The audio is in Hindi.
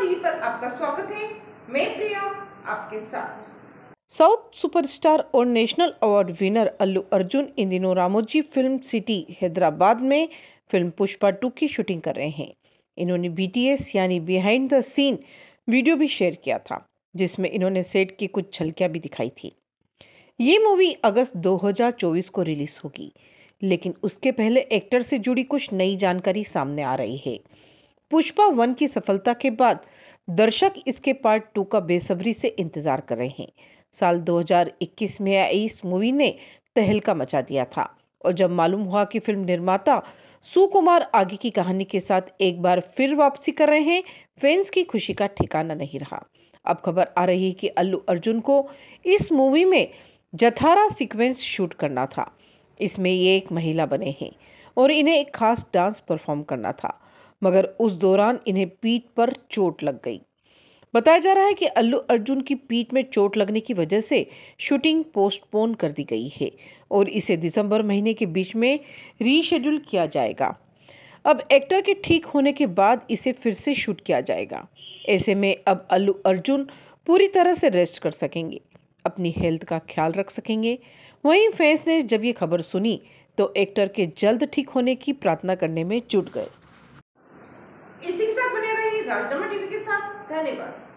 टीवी पर आपका स्वागत है मैं प्रिया आपके साथ साउथ सुपरस्टार और national award winner Allu Arjun इन दिनों रामोजी फिल्म सिटी हैदराबाद में फिल्म पुष्पा टू की शूटिंग कर रहे हैं इन्होंने बीटीएस यानी बिहाइंड द सीन वीडियो भी शेयर किया था जिसमें इन्होंने सेट की कुछ झलकियाँ भी दिखाई थी ये मूवी अगस्त 2024 को रिलीज होगी लेकिन उसके पहले एक्टर से जुड़ी कुछ नई जानकारी सामने आ रही है पुष्पा वन की सफलता के बाद दर्शक इसके पार्ट टू का बेसब्री से इंतजार कर रहे हैं साल 2021 में आई इस मूवी ने तहलका मचा दिया था और जब मालूम हुआ कि फिल्म निर्माता सुकुमार आगे की कहानी के साथ एक बार फिर वापसी कर रहे हैं फैंस की खुशी का ठिकाना नहीं रहा अब खबर आ रही है कि अल्लू अर्जुन को इस मूवी में जथारा सीक्वेंस शूट करना था इसमें ये एक महिला बने हैं और इन्हें एक खास डांस परफॉर्म करना था मगर उस दौरान इन्हें पीठ पर चोट लग गई बताया जा रहा है कि अल्लू अर्जुन की पीठ में चोट लगने की वजह से शूटिंग पोस्टपोन कर दी गई है और इसे दिसंबर महीने के बीच में रीशेड्यूल किया जाएगा अब एक्टर के ठीक होने के बाद इसे फिर से शूट किया जाएगा ऐसे में अब अल्लू अर्जुन पूरी तरह से रेस्ट कर सकेंगे अपनी हेल्थ का ख्याल रख सकेंगे वहीं फैंस ने जब ये खबर सुनी तो एक्टर के जल्द ठीक होने की प्रार्थना करने में जुट गए राजनामा टीवी के साथ धन्यवाद